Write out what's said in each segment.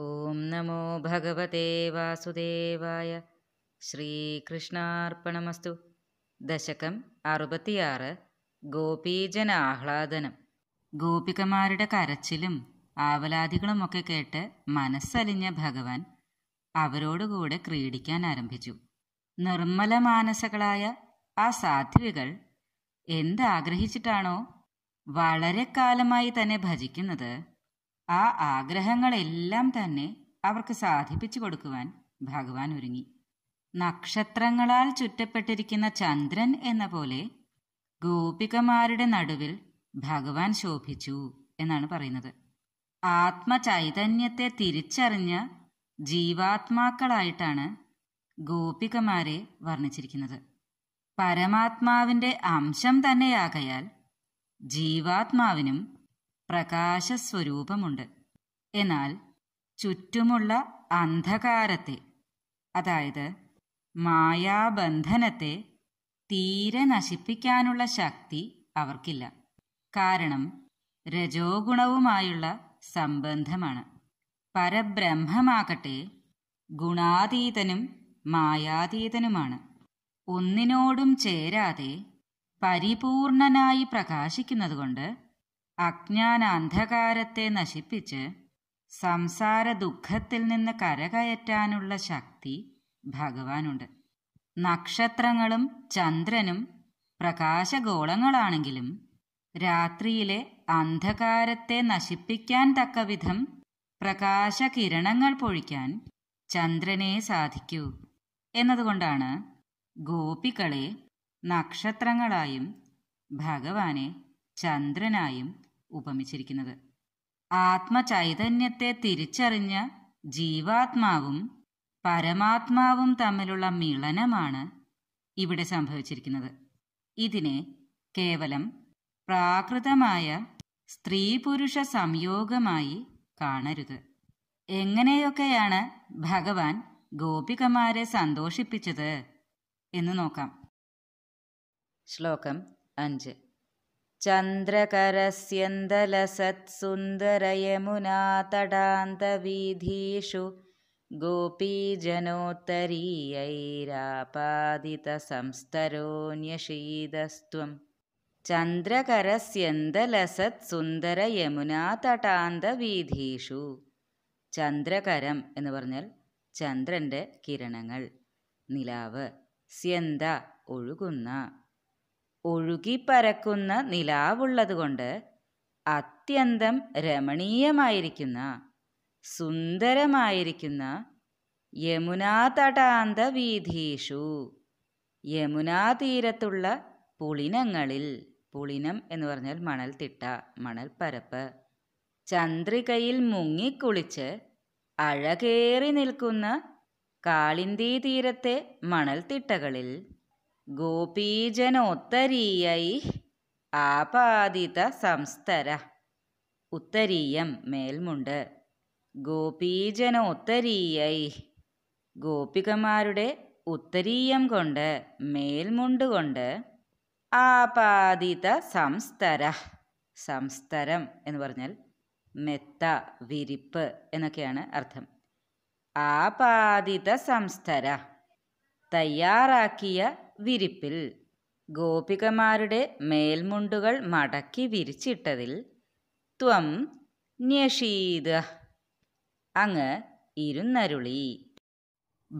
ഓം നമോ ഭഗവതേ വാസുദേവായ ശ്രീകൃഷ്ണാർപ്പണമസ്തു ദശകം അറുപത്തിയാറ് ഗോപീജനാഹ്ലാദനം ഗോപികമാരുടെ കരച്ചിലും ആവലാദികളുമൊക്കെ കേട്ട് മനസ്സലിഞ്ഞ ഭഗവാൻ അവരോടുകൂടെ ക്രീഡിക്കാൻ ആരംഭിച്ചു നിർമ്മല മാനസകളായ ആ സാധ്വികൾ എന്താഗ്രഹിച്ചിട്ടാണോ വളരെ കാലമായി തന്നെ ഭജിക്കുന്നത് ആ ആഗ്രഹങ്ങളെല്ലാം തന്നെ അവർക്ക് സാധിപ്പിച്ചു കൊടുക്കുവാൻ ഭഗവാൻ ഒരുങ്ങി നക്ഷത്രങ്ങളാൽ ചുറ്റപ്പെട്ടിരിക്കുന്ന ചന്ദ്രൻ എന്ന പോലെ ഗോപികമാരുടെ നടുവിൽ ഭഗവാൻ ശോഭിച്ചു എന്നാണ് പറയുന്നത് ആത്മചൈതന്യത്തെ തിരിച്ചറിഞ്ഞ ജീവാത്മാക്കളായിട്ടാണ് ഗോപികമാരെ വർണ്ണിച്ചിരിക്കുന്നത് പരമാത്മാവിന്റെ അംശം തന്നെയാകയാൽ ജീവാത്മാവിനും പ്രകാശസ്വരൂപമുണ്ട് എന്നാൽ ചുറ്റുമുള്ള അന്ധകാരത്തെ അതായത് മായാബന്ധനത്തെ തീരെ നശിപ്പിക്കാനുള്ള ശക്തി അവർക്കില്ല കാരണം രജോഗുണവുമായുള്ള സംബന്ധമാണ് പരബ്രഹ്മമാകട്ടെ ഗുണാതീതനും മായാതീതനുമാണ് ഒന്നിനോടും ചേരാതെ പരിപൂർണനായി പ്രകാശിക്കുന്നതുകൊണ്ട് അജ്ഞാന അന്ധകാരത്തെ നശിപ്പിച്ച് സംസാര ദുഃഖത്തിൽ നിന്ന് കരകയറ്റാനുള്ള ശക്തി ഭഗവാനുണ്ട് നക്ഷത്രങ്ങളും ചന്ദ്രനും പ്രകാശഗോളങ്ങളാണെങ്കിലും രാത്രിയിലെ അന്ധകാരത്തെ നശിപ്പിക്കാൻ വിധം പ്രകാശകിരണങ്ങൾ പൊഴിക്കാൻ ചന്ദ്രനെ സാധിക്കൂ എന്നതുകൊണ്ടാണ് ഗോപികളെ നക്ഷത്രങ്ങളായും ഭഗവാനെ ചന്ദ്രനായും ഉപമിച്ചിരിക്കുന്നത് ആത്മചൈതന്യത്തെ തിരിച്ചറിഞ്ഞ ജീവാത്മാവും പരമാത്മാവും തമ്മിലുള്ള മിളനമാണ് ഇവിടെ സംഭവിച്ചിരിക്കുന്നത് ഇതിനെ കേവലം പ്രാകൃതമായ സ്ത്രീ പുരുഷ സംയോഗമായി കാണരുത് എങ്ങനെയൊക്കെയാണ് ഭഗവാൻ ഗോപികമാരെ സന്തോഷിപ്പിച്ചത് എന്ന് നോക്കാം ശ്ലോകം അഞ്ച് चन्द्रकरस्यन्दलसत्सुन्दरयमुनातडान्तवीधीषु गोपीजनोत्तरीयैरापादितसंस्तरोऽन्यषीदस्त्वं ചന്ദ്രകരസ്യന്തലസത്സുന്ദരയമുനാതടാന്തവീഥീഷു ചന്ദ്രകരം എന്ന് പറഞ്ഞാൽ ചന്ദ്രൻ്റെ കിരണങ്ങൾ നിലാവ് സ്യന്ത ഒഴുകുന്ന ഒഴുകിപ്പരക്കുന്ന നിലാവുള്ളതുകൊണ്ട് അത്യന്തം രമണീയമായിരിക്കുന്ന സുന്ദരമായിരിക്കുന്ന യമുനാതടാന്ത യമുനാ യമുനാതീരത്തുള്ള പുളിനങ്ങളിൽ പുളിനം എന്ന് പറഞ്ഞാൽ മണൽത്തിട്ട മണൽപ്പരപ്പ് ചന്ദ്രികയിൽ മുങ്ങിക്കുളിച്ച് അഴകേറി നിൽക്കുന്ന കാളിന്തി തീരത്തെ മണൽത്തിട്ടകളിൽ ഗോപീജനോത്തരീയൈ ആപാദിത സംസ്തര ഉത്തരീയം മേൽമുണ്ട് ഗോപീജനോത്തരീയൈ ഗോപികമാരുടെ ഉത്തരീയം കൊണ്ട് മേൽമുണ്ട് കൊണ്ട് ആപാദിത സംസ്തര സംസ്തരം എന്ന് പറഞ്ഞാൽ മെത്ത വിരിപ്പ് എന്നൊക്കെയാണ് അർത്ഥം ആപാദിത സംസ്തര തയ്യാറാക്കിയ വിരിപ്പിൽ ഗോപികമാരുടെ മേൽമുണ്ടുകൾ മടക്കി വിരിച്ചിട്ടതിൽ ത്വം ന്യഷീദ അങ്ങ് ഇരുന്നരുളി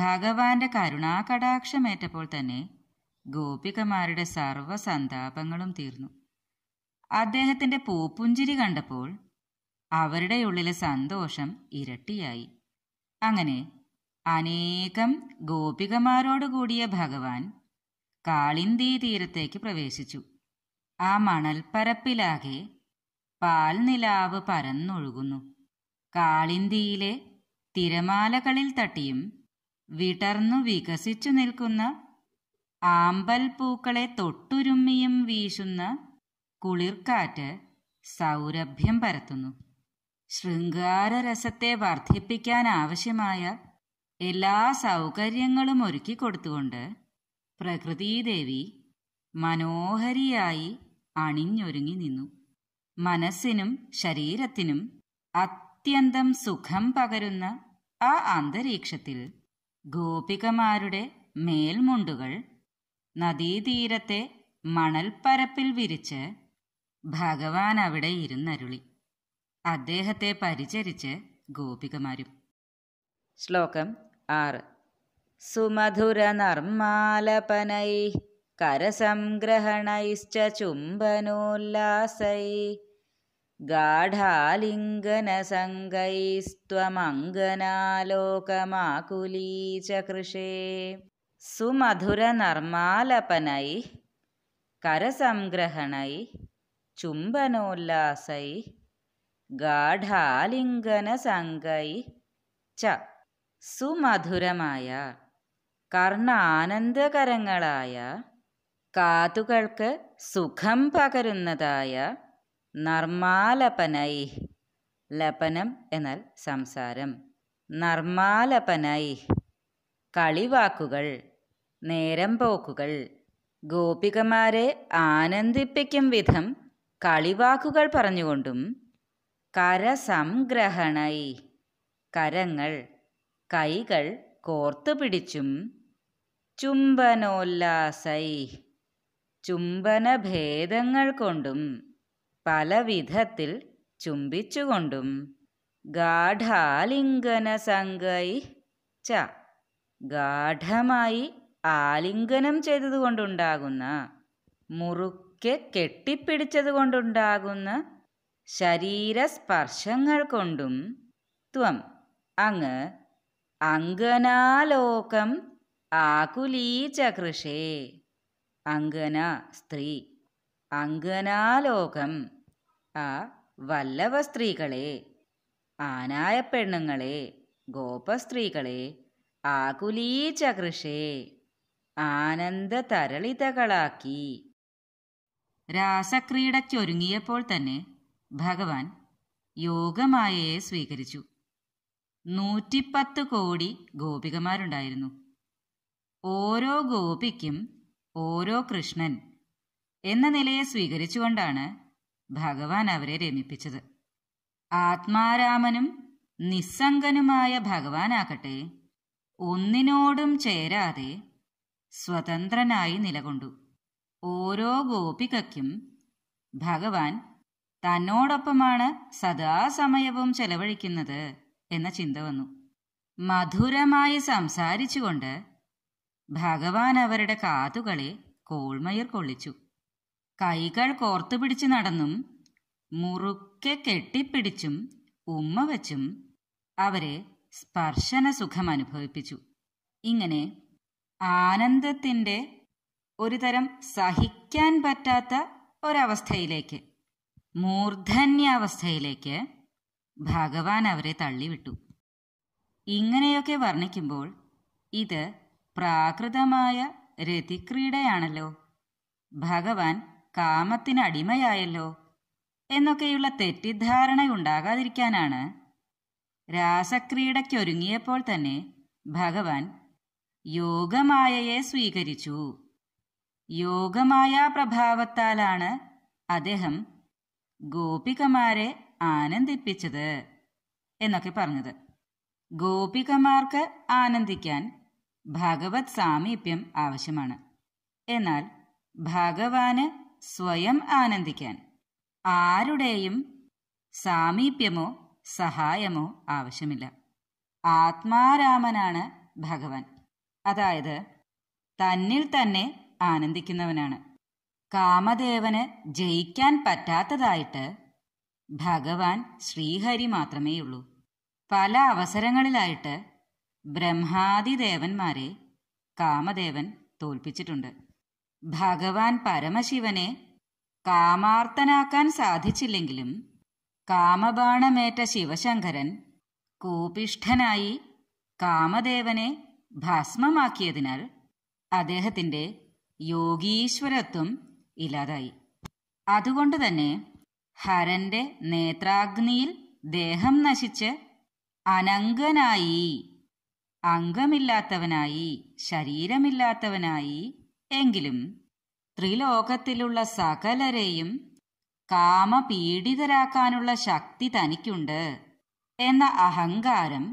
ഭഗവാന്റെ കരുണാകടാക്ഷമേറ്റപ്പോൾ തന്നെ ഗോപികമാരുടെ സർവസന്താപങ്ങളും തീർന്നു അദ്ദേഹത്തിന്റെ പൂപ്പുഞ്ചിരി കണ്ടപ്പോൾ അവരുടെ ഉള്ളിലെ സന്തോഷം ഇരട്ടിയായി അങ്ങനെ അനേകം ഗോപികമാരോടുകൂടിയ ഭഗവാൻ കാളിന്ദീ തീരത്തേക്ക് പ്രവേശിച്ചു ആ മണൽ പരപ്പിലാകെ പാൽനിലാവ് പരന്നൊഴുകുന്നു കാളിന്തിയിലെ തിരമാലകളിൽ തട്ടിയും വിടർന്നു വികസിച്ചു നിൽക്കുന്ന ആമ്പൽ പൂക്കളെ തൊട്ടുരുമ്മിയും വീശുന്ന കുളിർക്കാറ്റ് സൗരഭ്യം പരത്തുന്നു ശൃംഗാരരസത്തെ വർദ്ധിപ്പിക്കാനാവശ്യമായ എല്ലാ സൗകര്യങ്ങളും ഒരുക്കി കൊടുത്തുകൊണ്ട് പ്രകൃതിദേവി മനോഹരിയായി അണിഞ്ഞൊരുങ്ങി നിന്നു മനസ്സിനും ശരീരത്തിനും അത്യന്തം സുഖം പകരുന്ന ആ അന്തരീക്ഷത്തിൽ ഗോപികമാരുടെ മേൽമുണ്ടുകൾ നദീതീരത്തെ മണൽപ്പരപ്പിൽ വിരിച്ച് ഭഗവാൻ അവിടെ ഇരുന്നരുളി അദ്ദേഹത്തെ പരിചരിച്ച് ഗോപികമാരും ശ്ലോകം ആറ് सुमधुरनर्मालपनैः करसङ्ग्रहणैश्च चुम्बनोल्लासै गाढालिङ्गनसङ्गैस्त्वमङ्गनालोकमाकुली च कृषे सुमधुरनर्मालपनैः करसङ्ग्रहणै चुम्बनोल्लासै गाढालिङ्गनसङ्गै च सुमधुरमाया കർണാനന്ദകരങ്ങളായ കാതുകൾക്ക് സുഖം പകരുന്നതായ നർമാലപനൈ ലപനം എന്നാൽ സംസാരം നർമാലപനൈ കളിവാക്കുകൾ നേരം പോക്കുകൾ ഗോപികമാരെ ആനന്ദിപ്പിക്കും വിധം കളിവാക്കുകൾ പറഞ്ഞുകൊണ്ടും കരസംഗ്രഹണൈ കരങ്ങൾ കൈകൾ കോർത്തു പിടിച്ചും ചുംബനോല്ലാസൈ ചുംബനഭേദങ്ങൾ കൊണ്ടും പലവിധത്തിൽ ചുംബിച്ചുകൊണ്ടും ഗാഠാലിംഗന സംഗൈ ച ഗാഠമായി ആലിംഗനം ചെയ്തതുകൊണ്ടുണ്ടാകുന്ന മുറുക്കെ കെട്ടിപ്പിടിച്ചതുകൊണ്ടുണ്ടാകുന്ന ശരീരസ്പർശങ്ങൾ കൊണ്ടും ത്വം അങ്ങ് അങ്കനാലോകം ആകുലീച്ച കൃഷേ അങ്കന സ്ത്രീ അങ്കനാലോകം ആ വല്ലവ സ്ത്രീകളെ ആനായ പെണ്ണുങ്ങളെ ഗോപസ്ത്രീകളെ ആകുലീച്ച കൃഷേ ആനന്ദ തരളിതകളാക്കി രാസക്രീഡയ്ക്കൊരുങ്ങിയപ്പോൾ തന്നെ ഭഗവാൻ യോഗമായയെ സ്വീകരിച്ചു നൂറ്റിപ്പത്ത് കോടി ഗോപികമാരുണ്ടായിരുന്നു ഓരോ ഗോപിക്കും ഓരോ കൃഷ്ണൻ എന്ന നിലയെ സ്വീകരിച്ചുകൊണ്ടാണ് ഭഗവാൻ അവരെ രമിപ്പിച്ചത് ആത്മാരാമനും നിസ്സംഗനുമായ ഭഗവാനാകട്ടെ ഒന്നിനോടും ചേരാതെ സ്വതന്ത്രനായി നിലകൊണ്ടു ഓരോ ഗോപികയ്ക്കും ഭഗവാൻ തന്നോടൊപ്പമാണ് സദാസമയവും ചെലവഴിക്കുന്നത് എന്ന ചിന്ത വന്നു മധുരമായി സംസാരിച്ചുകൊണ്ട് ഭഗവാൻ അവരുടെ കാതുകളെ കോൾമയർ കൊള്ളിച്ചു കൈകൾ കോർത്തു പിടിച്ച് നടന്നും മുറുക്കെ കെട്ടിപ്പിടിച്ചും ഉമ്മ വച്ചും അവരെ സ്പർശന സുഖം അനുഭവിപ്പിച്ചു ഇങ്ങനെ ആനന്ദത്തിൻ്റെ ഒരുതരം സഹിക്കാൻ പറ്റാത്ത ഒരവസ്ഥയിലേക്ക് മൂർധന്യാവസ്ഥയിലേക്ക് ഭഗവാൻ അവരെ തള്ളിവിട്ടു ഇങ്ങനെയൊക്കെ വർണ്ണിക്കുമ്പോൾ ഇത് പ്രാകൃതമായ രതിക്രീഡയാണല്ലോ ഭഗവാൻ കാമത്തിന് അടിമയായല്ലോ എന്നൊക്കെയുള്ള തെറ്റിദ്ധാരണയുണ്ടാകാതിരിക്കാനാണ് രാസക്രീഡയ്ക്കൊരുങ്ങിയപ്പോൾ തന്നെ ഭഗവാൻ യോഗമായയെ സ്വീകരിച്ചു യോഗമായ പ്രഭാവത്താലാണ് അദ്ദേഹം ഗോപികമാരെ ആനന്ദിപ്പിച്ചത് എന്നൊക്കെ പറഞ്ഞത് ഗോപികമാർക്ക് ആനന്ദിക്കാൻ ഭഗവത് സാമീപ്യം ആവശ്യമാണ് എന്നാൽ ഭഗവാന് സ്വയം ആനന്ദിക്കാൻ ആരുടെയും സാമീപ്യമോ സഹായമോ ആവശ്യമില്ല ആത്മാരാമനാണ് ഭഗവാൻ അതായത് തന്നിൽ തന്നെ ആനന്ദിക്കുന്നവനാണ് കാമദേവന് ജയിക്കാൻ പറ്റാത്തതായിട്ട് ഭഗവാൻ ശ്രീഹരി മാത്രമേയുള്ളൂ പല അവസരങ്ങളിലായിട്ട് ബ്രഹ്മാതിദേവന്മാരെ കാമദേവൻ തോൽപ്പിച്ചിട്ടുണ്ട് ഭഗവാൻ പരമശിവനെ കാമാർത്തനാക്കാൻ സാധിച്ചില്ലെങ്കിലും കാമബാണമേറ്റ ശിവശങ്കരൻ കോപിഷ്ഠനായി കാമദേവനെ ഭസ്മമാക്കിയതിനാൽ അദ്ദേഹത്തിന്റെ യോഗീശ്വരത്വം ഇല്ലാതായി അതുകൊണ്ട് തന്നെ ഹരന്റെ നേത്രാഗ്നിയിൽ ദേഹം നശിച്ച് അനങ്കനായി അംഗമില്ലാത്തവനായി ശരീരമില്ലാത്തവനായി എങ്കിലും ത്രിലോകത്തിലുള്ള സകലരെയും കാമപീഡിതരാക്കാനുള്ള ശക്തി തനിക്കുണ്ട് എന്ന അഹങ്കാരം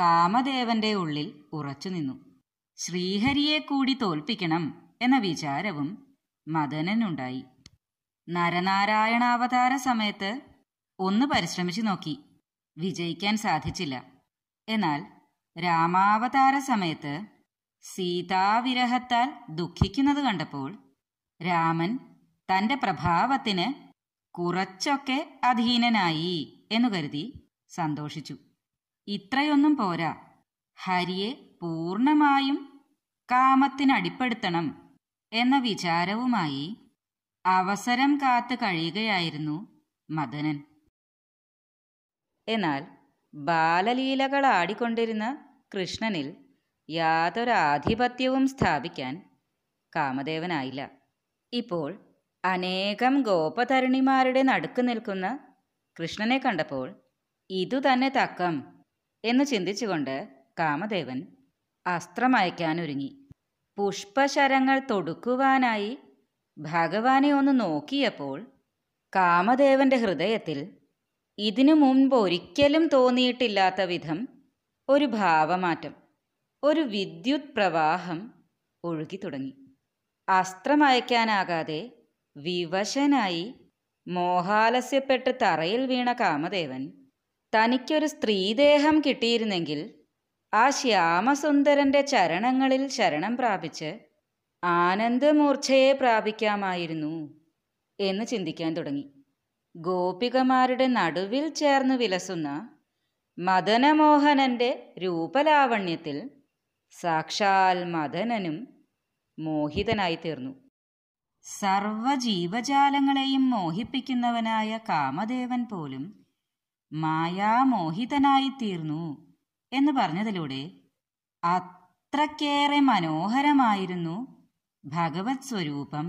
കാമദേവന്റെ ഉള്ളിൽ ഉറച്ചുനിന്നു ശ്രീഹരിയെ കൂടി തോൽപ്പിക്കണം എന്ന വിചാരവും മദനനുണ്ടായി നരനാരായണാവതാര സമയത്ത് ഒന്ന് പരിശ്രമിച്ചു നോക്കി വിജയിക്കാൻ സാധിച്ചില്ല എന്നാൽ രാമാവതാര സമയത്ത് സീതാവിരഹത്താൽ ദുഃഖിക്കുന്നത് കണ്ടപ്പോൾ രാമൻ തന്റെ പ്രഭാവത്തിന് കുറച്ചൊക്കെ അധീനനായി എന്നു കരുതി സന്തോഷിച്ചു ഇത്രയൊന്നും പോരാ ഹരിയെ പൂർണമായും കാമത്തിനടിപ്പെടുത്തണം എന്ന വിചാരവുമായി അവസരം കാത്തു കഴിയുകയായിരുന്നു മദനൻ എന്നാൽ ബാലലീലകളാടിക്കൊണ്ടിരുന്ന കൃഷ്ണനിൽ യാതൊരാധിപത്യവും സ്ഥാപിക്കാൻ കാമദേവനായില്ല ഇപ്പോൾ അനേകം ഗോപതരുണിമാരുടെ നടുക്ക് നിൽക്കുന്ന കൃഷ്ണനെ കണ്ടപ്പോൾ ഇതുതന്നെ തക്കം എന്ന് ചിന്തിച്ചുകൊണ്ട് കാമദേവൻ അസ്ത്രമയക്കാനൊരുങ്ങി പുഷ്പശരങ്ങൾ തൊടുക്കുവാനായി ഭഗവാനെ ഒന്ന് നോക്കിയപ്പോൾ കാമദേവന്റെ ഹൃദയത്തിൽ ഇതിനു മുൻപ് ഒരിക്കലും തോന്നിയിട്ടില്ലാത്ത വിധം ഒരു ഭാവമാറ്റം ഒരു വിദ്യുത് പ്രവാഹം ഒഴുകി തുടങ്ങി അസ്ത്രമയക്കാനാകാതെ വിവശനായി മോഹാലസ്യപ്പെട്ട് തറയിൽ വീണ കാമദേവൻ തനിക്കൊരു സ്ത്രീദേഹം കിട്ടിയിരുന്നെങ്കിൽ ആ ശ്യാമസുന്ദരന്റെ ചരണങ്ങളിൽ ശരണം പ്രാപിച്ച് ആനന്ദമൂർച്ഛയെ പ്രാപിക്കാമായിരുന്നു എന്ന് ചിന്തിക്കാൻ തുടങ്ങി ഗോപികമാരുടെ നടുവിൽ ചേർന്ന് വിലസുന്ന മദനമോഹനന്റെ രൂപലാവണ്യത്തിൽ സാക്ഷാൽ മദനനും മോഹിതനായി തീർന്നു ജീവജാലങ്ങളെയും മോഹിപ്പിക്കുന്നവനായ കാമദേവൻ പോലും മായാമോഹിതനായി തീർന്നു എന്ന് പറഞ്ഞതിലൂടെ അത്രക്കേറെ മനോഹരമായിരുന്നു ഭഗവത് സ്വരൂപം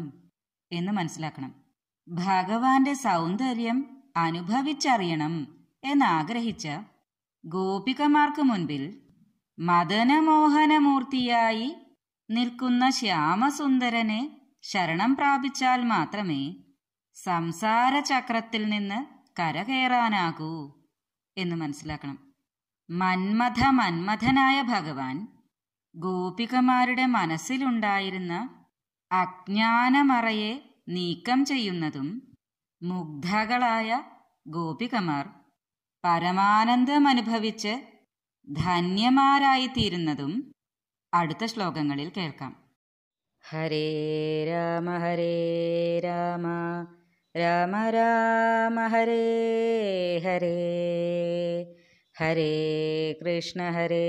എന്ന് മനസ്സിലാക്കണം ഭഗവാന്റെ സൗന്ദര്യം അനുഭവിച്ചറിയണം എന്നാഗ്രഹിച്ച ഗോപികമാർക്ക് മുൻപിൽ മദനമോഹനമൂർത്തിയായി നിൽക്കുന്ന ശ്യാമസുന്ദരനെ ശരണം പ്രാപിച്ചാൽ മാത്രമേ സംസാര ചക്രത്തിൽ നിന്ന് കരകയറാനാകൂ എന്ന് മനസ്സിലാക്കണം മന്മഥ മന്മഥനായ ഭഗവാൻ ഗോപികമാരുടെ മനസ്സിലുണ്ടായിരുന്ന അജ്ഞാനമറയെ നീക്കം ചെയ്യുന്നതും മുഗ്ധകളായ ഗോപികമാർ പരമാനന്ദമനുഭവിച്ച് ധന്യമാരായിത്തീരുന്നതും അടുത്ത ശ്ലോകങ്ങളിൽ കേൾക്കാം ഹരേ രാമ ഹരേ രാമ രാമ രാമ ഹരേ ഹരേ ഹരേ കൃഷ്ണ ഹരേ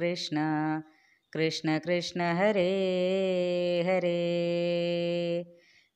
കൃഷ്ണ കൃഷ്ണ കൃഷ്ണ ഹരേ ഹരേ